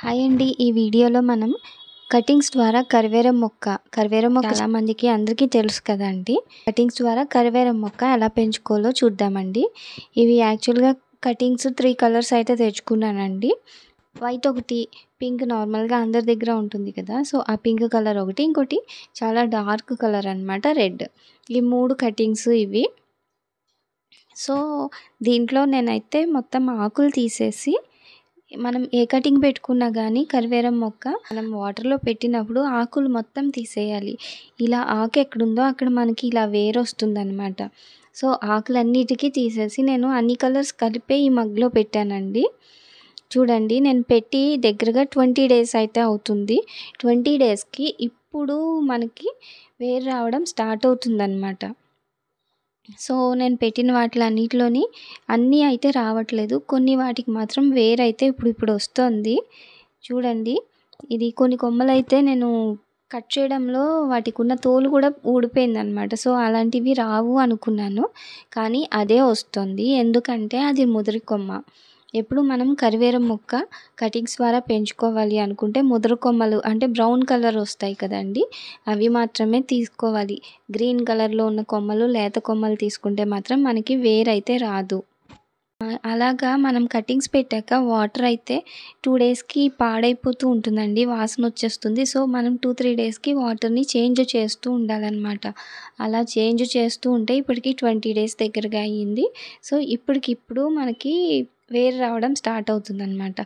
hi అండి ఈ వీడియోలో మనం కటింగ్స్ ద్వారా కరివేర మొక్క కరివేర మొక్క చాలా మందికి అందరికీ తెలుసు కదండి కటింగ్స్ ద్వారా కరివేర మొక్క ఎలా పెంచుకోవాలో చూద్దామండి ఇవి యాక్చువల్గా కటింగ్స్ త్రీ కలర్స్ అయితే తెచ్చుకున్నానండి వైట్ ఒకటి పింక్ నార్మల్గా అందరి దగ్గర ఉంటుంది కదా సో ఆ పింక్ కలర్ ఒకటి ఇంకోటి చాలా డార్క్ కలర్ అనమాట రెడ్ ఈ మూడు కటింగ్స్ ఇవి సో దీంట్లో నేనైతే మొత్తం ఆకులు తీసేసి మనం ఏ కటింగ్ పెట్టుకున్నా కానీ కరివేరం మొక్క మనం వాటర్లో పెట్టినప్పుడు ఆకులు మొత్తం తీసేయాలి ఇలా ఆకు ఎక్కడుందో అక్కడ మనకి ఇలా వేరు వస్తుందన్నమాట సో ఆకులన్నిటికీ తీసేసి నేను అన్ని కలర్స్ కలిపే ఈ మగ్లో పెట్టానండి చూడండి నేను పెట్టి దగ్గరగా ట్వంటీ డేస్ అయితే అవుతుంది ట్వంటీ డేస్కి ఇప్పుడు మనకి వేరు రావడం స్టార్ట్ అవుతుందన్నమాట సో నేను పెట్టిన వాటిలన్నిటిలోని అన్నీ అయితే రావట్లేదు కొన్ని వాటికి మాత్రం వేరైతే అయితే ఇప్పుడు ఇప్పుడు వస్తుంది చూడండి ఇది కొన్ని కొమ్మలు అయితే నేను కట్ చేయడంలో వాటికి ఉన్న తోలు కూడా ఊడిపోయింది అనమాట సో అలాంటివి రావు అనుకున్నాను కానీ అదే వస్తుంది ఎందుకంటే అది ముదిరి కొమ్మ ఎప్పుడు మనం కరివేరం మొక్క కటింగ్స్ ద్వారా పెంచుకోవాలి అనుకుంటే ముదర కొమ్మలు అంటే బ్రౌన్ కలర్ వస్తాయి కదండి అవి మాత్రమే తీసుకోవాలి గ్రీన్ కలర్లో ఉన్న కొమ్మలు లేత కొమ్మలు తీసుకుంటే మాత్రం మనకి వేరైతే రాదు అలాగా మనం కటింగ్స్ పెట్టాక వాటర్ అయితే టూ డేస్కి పాడైపోతూ ఉంటుందండి వాసన వచ్చేస్తుంది సో మనం టూ త్రీ డేస్కి వాటర్ని చేంజ్ చేస్తూ ఉండాలన్నమాట అలా చేంజ్ చేస్తూ ఉంటే ఇప్పటికి ట్వంటీ డేస్ దగ్గరగా అయ్యింది సో ఇప్పటికిప్పుడు మనకి వేరు రావడం స్టార్ట్ అవుతుందన్నమాట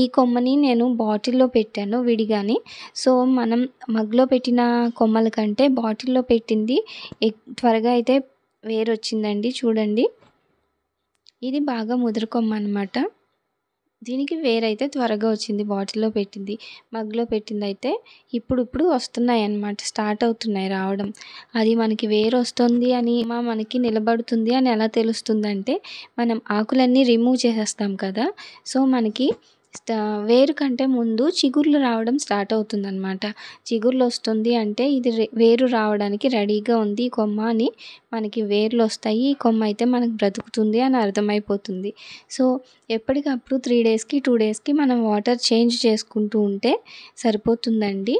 ఈ కొమ్మని నేను బాటిల్లో పెట్టాను విడిగానే సో మనం మగ్గులో పెట్టిన కొమ్మల కంటే బాటిల్లో పెట్టింది త్వరగా అయితే వేరు వచ్చిందండి చూడండి ఇది బాగా కొమ్మ అనమాట దీనికి వేరైతే త్వరగా వచ్చింది బాటిల్లో పెట్టింది మగ్గులో పెట్టింది అయితే ఇప్పుడు ఇప్పుడు వస్తున్నాయి అన్నమాట స్టార్ట్ అవుతున్నాయి రావడం అది మనకి వేరు వస్తుంది అని మా మనకి నిలబడుతుంది అని ఎలా తెలుస్తుంది అంటే మనం ఆకులన్నీ రిమూవ్ చేసేస్తాం కదా సో మనకి వేరు కంటే ముందు చిగుర్లు రావడం స్టార్ట్ అవుతుందనమాట చిగుర్లు వస్తుంది అంటే ఇది వేరు రావడానికి రెడీగా ఉంది ఈ కొమ్మ అని మనకి వేర్లు వస్తాయి ఈ కొమ్మ అయితే మనకు బ్రతుకుతుంది అని అర్థమైపోతుంది సో ఎప్పటికప్పుడు త్రీ డేస్కి టూ డేస్కి మనం వాటర్ చేంజ్ చేసుకుంటూ ఉంటే సరిపోతుందండి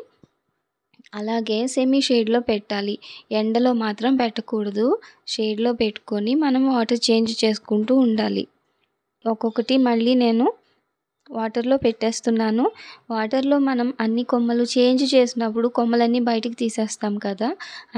అలాగే సెమీ షేడ్లో పెట్టాలి ఎండలో మాత్రం పెట్టకూడదు షేడ్లో పెట్టుకొని మనం వాటర్ చేంజ్ చేసుకుంటూ ఉండాలి ఒక్కొక్కటి మళ్ళీ నేను వాటర్లో పెట్టేస్తున్నాను వాటర్లో మనం అన్ని కొమ్మలు చేంజ్ చేసినప్పుడు కొమ్మలన్నీ బయటికి తీసేస్తాం కదా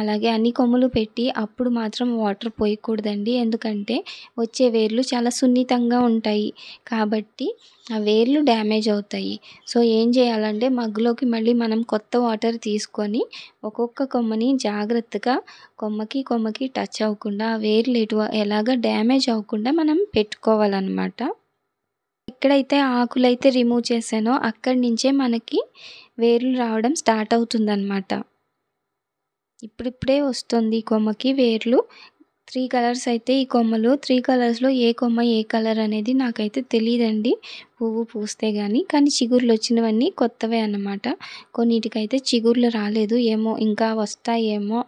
అలాగే అన్ని కొమ్మలు పెట్టి అప్పుడు మాత్రం వాటర్ పోయకూడదండి ఎందుకంటే వచ్చే వేర్లు చాలా సున్నితంగా ఉంటాయి కాబట్టి ఆ వేర్లు డ్యామేజ్ అవుతాయి సో ఏం చేయాలంటే మగ్గులోకి మళ్ళీ మనం కొత్త వాటర్ తీసుకొని ఒక్కొక్క కొమ్మని జాగ్రత్తగా కొమ్మకి కొమ్మకి టచ్ అవ్వకుండా ఆ వేర్లు ఎటు ఎలాగ డ్యామేజ్ అవ్వకుండా మనం పెట్టుకోవాలన్నమాట ఎక్కడైతే ఆకులైతే రిమూవ్ చేశానో అక్కడి నుంచే మనకి వేర్లు రావడం స్టార్ట్ అవుతుంది అనమాట ఇప్పుడిప్పుడే వస్తుంది ఈ కొమ్మకి వేర్లు త్రీ కలర్స్ అయితే ఈ కొమ్మలు త్రీ కలర్స్లో ఏ కొమ్మ ఏ కలర్ అనేది నాకైతే తెలియదండి పువ్వు పూస్తే కానీ కానీ చిగుర్లు వచ్చినవన్నీ కొత్తవే అన్నమాట కొన్నిటికైతే చిగుర్లు రాలేదు ఏమో ఇంకా వస్తాయేమో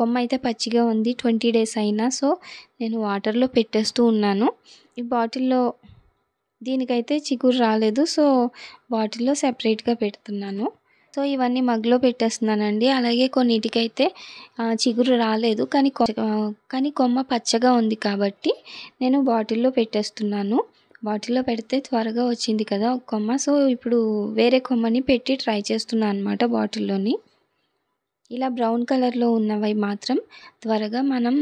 కొమ్మ అయితే పచ్చిగా ఉంది ట్వంటీ డేస్ అయినా సో నేను వాటర్లో పెట్టేస్తూ ఉన్నాను ఈ బాటిల్లో దీనికైతే చిగురు రాలేదు సో బాటిల్లో సెపరేట్గా పెడుతున్నాను సో ఇవన్నీ మగ్లో పెట్టేస్తున్నానండి అలాగే కొన్నిటికైతే చిగురు రాలేదు కానీ కానీ కొమ్మ పచ్చగా ఉంది కాబట్టి నేను బాటిల్లో పెట్టేస్తున్నాను బాటిల్లో పెడితే త్వరగా వచ్చింది కదా కొమ్మ సో ఇప్పుడు వేరే కొమ్మని పెట్టి ట్రై చేస్తున్నాను అనమాట బాటిల్లోని ఇలా బ్రౌన్ కలర్లో ఉన్నవి మాత్రం త్వరగా మనం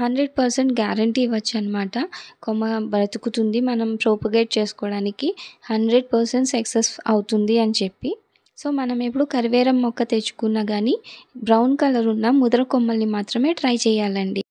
హండ్రెడ్ పర్సెంట్ గ్యారంటీ ఇవ్వచ్చు అనమాట కొమ్మ బ్రతుకుతుంది మనం ప్రోపగేట్ చేసుకోవడానికి హండ్రెడ్ పర్సెంట్ సక్సెస్ అవుతుంది అని చెప్పి సో మనం ఎప్పుడు కరివేరం మొక్క తెచ్చుకున్నా కానీ బ్రౌన్ కలర్ ఉన్న ముదర కొమ్మల్ని మాత్రమే ట్రై చేయాలండి